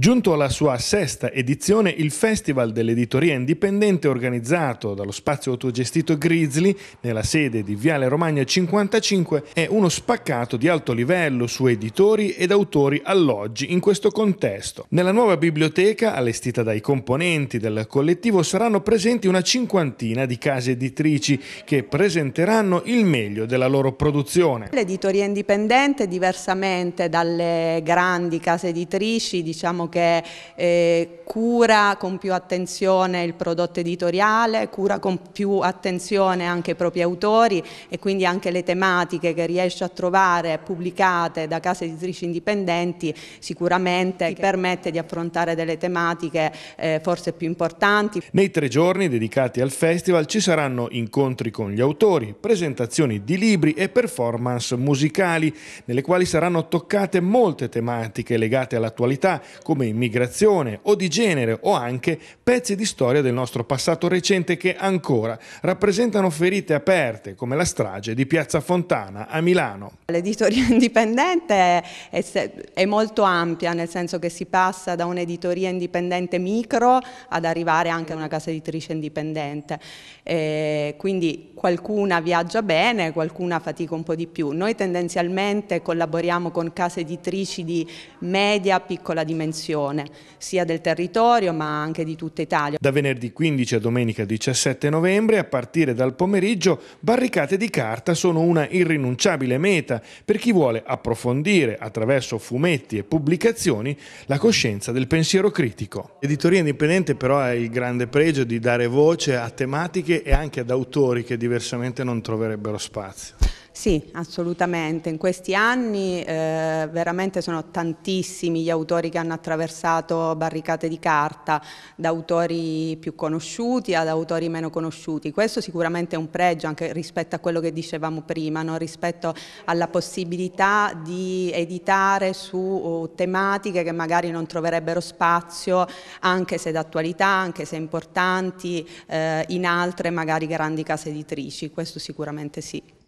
Giunto alla sua sesta edizione, il Festival dell'Editoria Indipendente, organizzato dallo spazio autogestito Grizzly nella sede di Viale Romagna 55, è uno spaccato di alto livello su editori ed autori alloggi in questo contesto. Nella nuova biblioteca, allestita dai componenti del collettivo, saranno presenti una cinquantina di case editrici che presenteranno il meglio della loro produzione. L'editoria indipendente, diversamente dalle grandi case editrici, diciamo che eh, cura con più attenzione il prodotto editoriale, cura con più attenzione anche i propri autori e quindi anche le tematiche che riesce a trovare pubblicate da case editrici indipendenti sicuramente ti permette di affrontare delle tematiche eh, forse più importanti. Nei tre giorni dedicati al festival ci saranno incontri con gli autori, presentazioni di libri e performance musicali nelle quali saranno toccate molte tematiche legate all'attualità come come migrazione o di genere o anche pezzi di storia del nostro passato recente che ancora rappresentano ferite aperte come la strage di Piazza Fontana a Milano. L'editoria indipendente è, è, è molto ampia nel senso che si passa da un'editoria indipendente micro ad arrivare anche a una casa editrice indipendente. E eh, quindi qualcuna viaggia bene, qualcuna fatica un po' di più. Noi tendenzialmente collaboriamo con case editrici di media, piccola dimensione evoluzione sia del territorio ma anche di tutta Italia. Da venerdì 15 a domenica 17 novembre a partire dal pomeriggio barricate di carta sono una irrinunciabile meta per chi vuole approfondire attraverso fumetti e pubblicazioni la coscienza del pensiero critico. L'editoria indipendente però ha il grande pregio di dare voce a tematiche e anche ad autori che diversamente non troverebbero spazio. Sì, assolutamente. In questi anni eh, veramente sono tantissimi gli autori che hanno attraversato barricate di carta, da autori più conosciuti ad autori meno conosciuti. Questo sicuramente è un pregio anche rispetto a quello che dicevamo prima, no? rispetto alla possibilità di editare su uh, tematiche che magari non troverebbero spazio, anche se d'attualità, anche se importanti, eh, in altre magari grandi case editrici. Questo sicuramente sì.